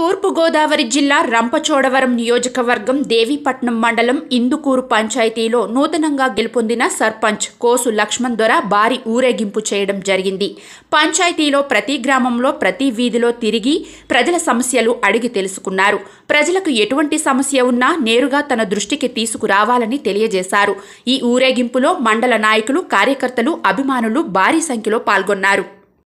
తూర్పుగోదావరి జిల్లా రంపచోడవరం నియోజకవర్గం దేవీపట్నం మండలం ఇందుకూరు పంచాయతీలో నూతనంగా గెలుపొందిన సర్పంచ్ కోసు లక్ష్మణ్ దొర భారీ ఊరేగింపు చేయడం జరిగింది పంచాయతీలో ప్రతి గ్రామంలో ప్రతి వీధిలో తిరిగి ప్రజల సమస్యలు అడిగి తెలుసుకున్నారు ప్రజలకు ఎటువంటి సమస్య ఉన్నా నేరుగా తన దృష్టికి తీసుకురావాలని తెలియజేశారు ఈ ఊరేగింపులో మండల నాయకులు కార్యకర్తలు అభిమానులు భారీ సంఖ్యలో పాల్గొన్నారు